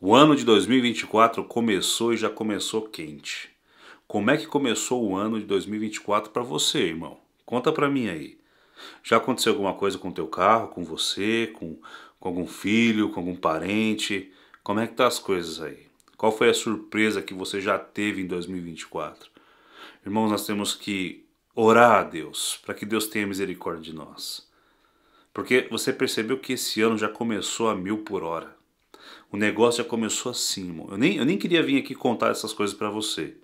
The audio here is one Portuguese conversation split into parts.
O ano de 2024 começou e já começou quente. Como é que começou o ano de 2024 para você, irmão? Conta para mim aí. Já aconteceu alguma coisa com teu carro, com você, com, com algum filho, com algum parente? Como é que tá as coisas aí? Qual foi a surpresa que você já teve em 2024? Irmãos, nós temos que orar a Deus para que Deus tenha misericórdia de nós. Porque você percebeu que esse ano já começou a mil por hora. O negócio já começou assim, irmão. Eu nem, eu nem queria vir aqui contar essas coisas para você.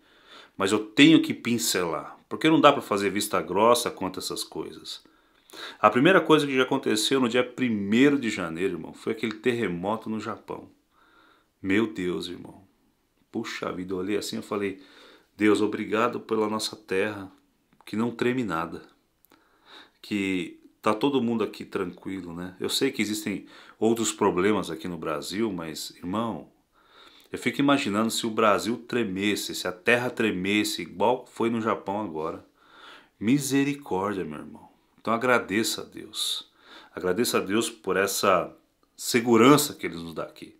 Mas eu tenho que pincelar, porque não dá para fazer vista grossa quanto essas coisas. A primeira coisa que já aconteceu no dia 1 de janeiro, irmão, foi aquele terremoto no Japão. Meu Deus, irmão. Puxa vida, eu olhei assim e falei: Deus, obrigado pela nossa terra, que não treme nada. Que tá todo mundo aqui tranquilo, né? Eu sei que existem outros problemas aqui no Brasil, mas irmão, eu fico imaginando se o Brasil tremesse, se a terra tremesse, igual foi no Japão agora. Misericórdia, meu irmão. Então agradeça a Deus. Agradeça a Deus por essa segurança que Ele nos dá aqui.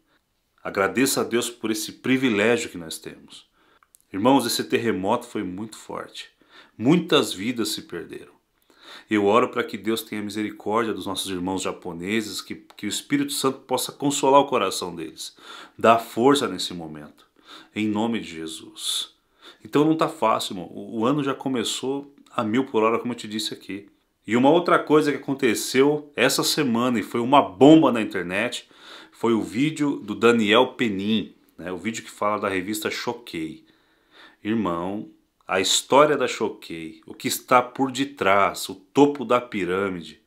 Agradeça a Deus por esse privilégio que nós temos. Irmãos, esse terremoto foi muito forte. Muitas vidas se perderam. Eu oro para que Deus tenha misericórdia dos nossos irmãos japoneses, que, que o Espírito Santo possa consolar o coração deles, dar força nesse momento, em nome de Jesus. Então não está fácil, irmão. o ano já começou a mil por hora, como eu te disse aqui. E uma outra coisa que aconteceu essa semana e foi uma bomba na internet foi o vídeo do Daniel Penin, né, o vídeo que fala da revista Choquei. Irmão, a história da Choquei, o que está por detrás, o topo da pirâmide.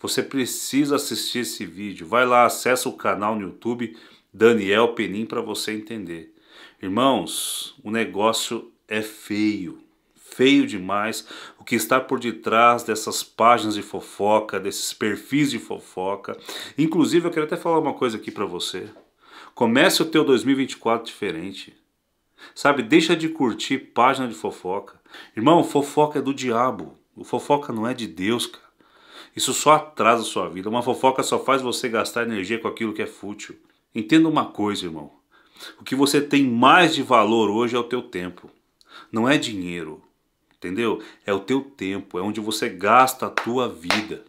Você precisa assistir esse vídeo. Vai lá, acessa o canal no YouTube Daniel Penin para você entender. Irmãos, o negócio é feio. Feio demais o que está por detrás dessas páginas de fofoca, desses perfis de fofoca. Inclusive, eu quero até falar uma coisa aqui para você. Comece o teu 2024 diferente. Sabe, deixa de curtir página de fofoca. Irmão, fofoca é do diabo. O fofoca não é de Deus, cara. Isso só atrasa a sua vida. Uma fofoca só faz você gastar energia com aquilo que é fútil. Entenda uma coisa, irmão. O que você tem mais de valor hoje é o teu tempo. Não é dinheiro, entendeu? É o teu tempo, é onde você gasta a tua vida.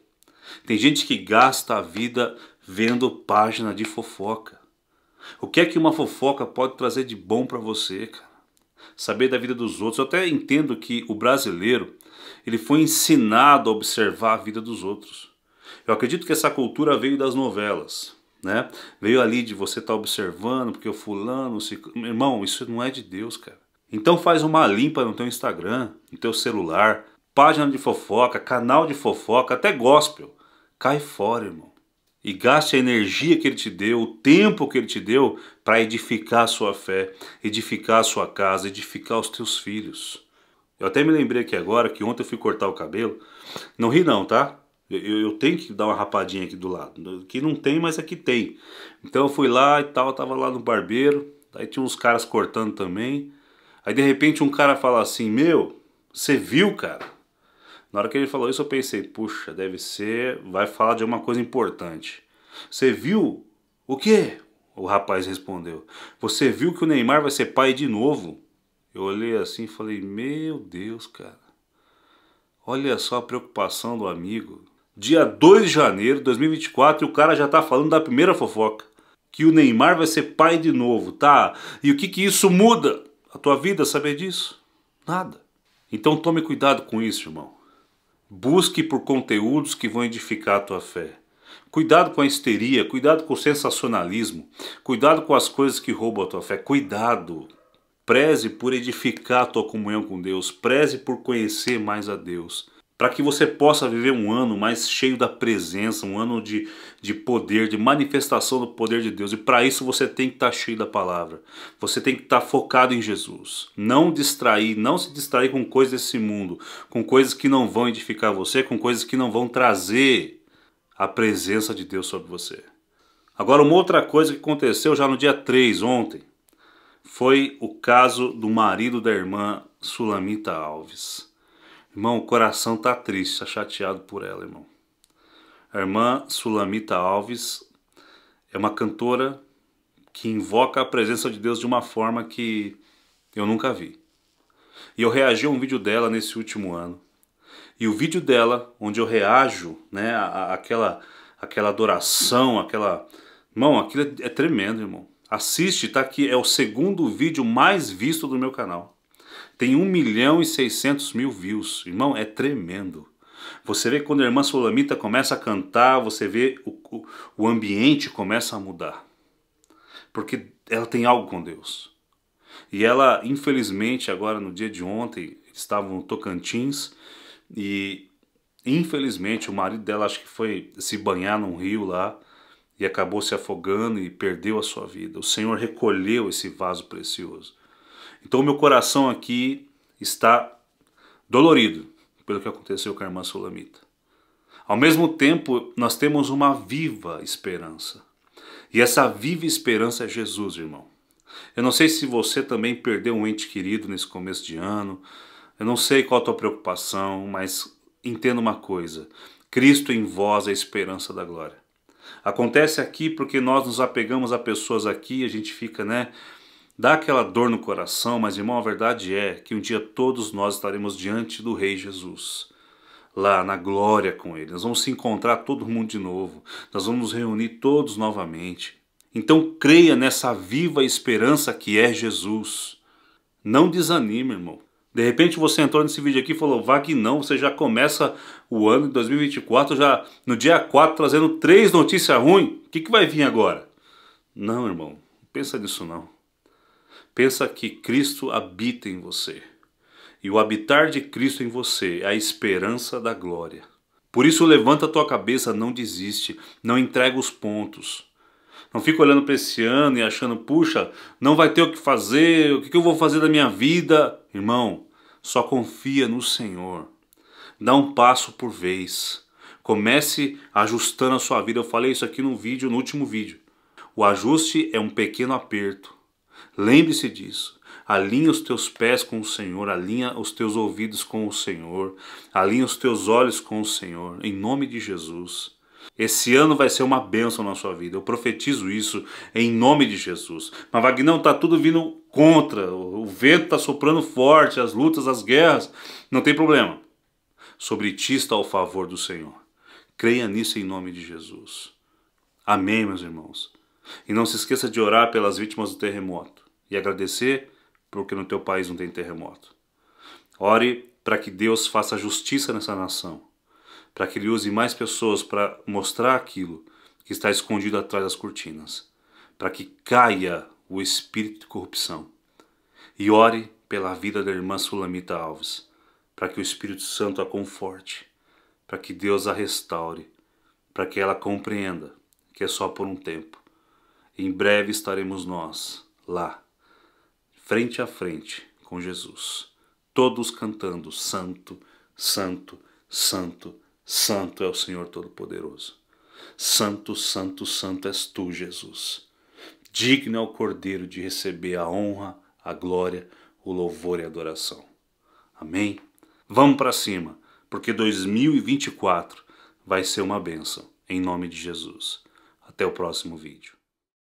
Tem gente que gasta a vida vendo página de fofoca. O que é que uma fofoca pode trazer de bom para você, cara? Saber da vida dos outros. Eu até entendo que o brasileiro, ele foi ensinado a observar a vida dos outros. Eu acredito que essa cultura veio das novelas, né? Veio ali de você estar tá observando, porque o fulano, se... irmão, isso não é de Deus, cara. Então faz uma limpa no teu Instagram, no teu celular, página de fofoca, canal de fofoca, até gospel. Cai fora, irmão e gaste a energia que Ele te deu, o tempo que Ele te deu para edificar a sua fé, edificar a sua casa, edificar os teus filhos. Eu até me lembrei aqui agora que ontem eu fui cortar o cabelo. Não ri não, tá? Eu, eu tenho que dar uma rapadinha aqui do lado. Aqui não tem, mas aqui tem. Então eu fui lá e tal, tava lá no barbeiro. Aí tinha uns caras cortando também. Aí de repente um cara fala assim: Meu, você viu, cara? Na hora que ele falou isso, eu pensei, puxa, deve ser, vai falar de uma coisa importante. Você viu? O quê? O rapaz respondeu. Você viu que o Neymar vai ser pai de novo? Eu olhei assim e falei, meu Deus, cara. Olha só a preocupação do amigo. Dia 2 de janeiro de 2024 e o cara já tá falando da primeira fofoca. Que o Neymar vai ser pai de novo, tá? E o que que isso muda? A tua vida saber disso? Nada. Então tome cuidado com isso, irmão. Busque por conteúdos que vão edificar a tua fé. Cuidado com a histeria, cuidado com o sensacionalismo, cuidado com as coisas que roubam a tua fé. Cuidado. Preze por edificar a tua comunhão com Deus, preze por conhecer mais a Deus para que você possa viver um ano mais cheio da presença, um ano de, de poder, de manifestação do poder de Deus. E para isso você tem que estar tá cheio da palavra. Você tem que estar tá focado em Jesus. Não distrair, não se distrair com coisas desse mundo, com coisas que não vão edificar você, com coisas que não vão trazer a presença de Deus sobre você. Agora, uma outra coisa que aconteceu já no dia 3, ontem, foi o caso do marido da irmã Sulamita Alves. Irmão, o coração tá triste, tá chateado por ela, irmão. A irmã Sulamita Alves é uma cantora que invoca a presença de Deus de uma forma que eu nunca vi. E eu reagi a um vídeo dela nesse último ano. E o vídeo dela, onde eu reajo, né, aquela aquela adoração, aquela Irmão, aquilo é, é tremendo, irmão. Assiste, tá aqui, é o segundo vídeo mais visto do meu canal tem 1 milhão e 600 mil views. Irmão, é tremendo. Você vê quando a irmã Solamita começa a cantar, você vê o, o ambiente começa a mudar. Porque ela tem algo com Deus. E ela, infelizmente, agora no dia de ontem, estavam no Tocantins e infelizmente o marido dela acho que foi se banhar num rio lá e acabou se afogando e perdeu a sua vida. O Senhor recolheu esse vaso precioso. Então, meu coração aqui está dolorido pelo que aconteceu com a irmã Sulamita. Ao mesmo tempo, nós temos uma viva esperança. E essa viva esperança é Jesus, irmão. Eu não sei se você também perdeu um ente querido nesse começo de ano. Eu não sei qual a tua preocupação, mas entenda uma coisa: Cristo em vós é a esperança da glória. Acontece aqui porque nós nos apegamos a pessoas aqui, a gente fica, né, Dá aquela dor no coração, mas irmão, a verdade é que um dia todos nós estaremos diante do Rei Jesus, lá na glória com Ele. Nós vamos se encontrar todo mundo de novo, nós vamos nos reunir todos novamente. Então creia nessa viva esperança que é Jesus. Não desanime, irmão. De repente você entrou nesse vídeo aqui e falou, Wagner, não, você já começa o ano de 2024, já no dia 4, trazendo três notícias ruins. O que, que vai vir agora? Não, irmão, pensa nisso não. Pensa que Cristo habita em você. E o habitar de Cristo em você é a esperança da glória. Por isso, levanta a tua cabeça, não desiste, não entrega os pontos. Não fica olhando para esse ano e achando, puxa, não vai ter o que fazer, o que eu vou fazer da minha vida. Irmão, só confia no Senhor. Dá um passo por vez. Comece ajustando a sua vida. Eu falei isso aqui no vídeo, no último vídeo. O ajuste é um pequeno aperto. Lembre-se disso. Alinha os teus pés com o Senhor, alinha os teus ouvidos com o Senhor, alinha os teus olhos com o Senhor, em nome de Jesus. Esse ano vai ser uma bênção na sua vida. Eu profetizo isso em nome de Jesus. Mas Vagnão está tudo vindo contra. O vento está soprando forte, as lutas, as guerras. Não tem problema. Sobre ti está o favor do Senhor. Creia nisso em nome de Jesus. Amém, meus irmãos. E não se esqueça de orar pelas vítimas do terremoto e agradecer porque no teu país não tem terremoto. Ore para que Deus faça justiça nessa nação, para que Ele use mais pessoas para mostrar aquilo que está escondido atrás das cortinas, para que caia o espírito de corrupção. E ore pela vida da irmã Sulamita Alves, para que o Espírito Santo a conforte, para que Deus a restaure, para que ela compreenda que é só por um tempo. Em breve estaremos nós lá frente a frente com Jesus, todos cantando: Santo, Santo, Santo, Santo é o Senhor Todo-Poderoso. Santo, Santo, Santo és tu, Jesus. Digno é o Cordeiro de receber a honra, a glória, o louvor e a adoração. Amém? Vamos para cima, porque 2024 vai ser uma bênção, em nome de Jesus. Até o próximo vídeo.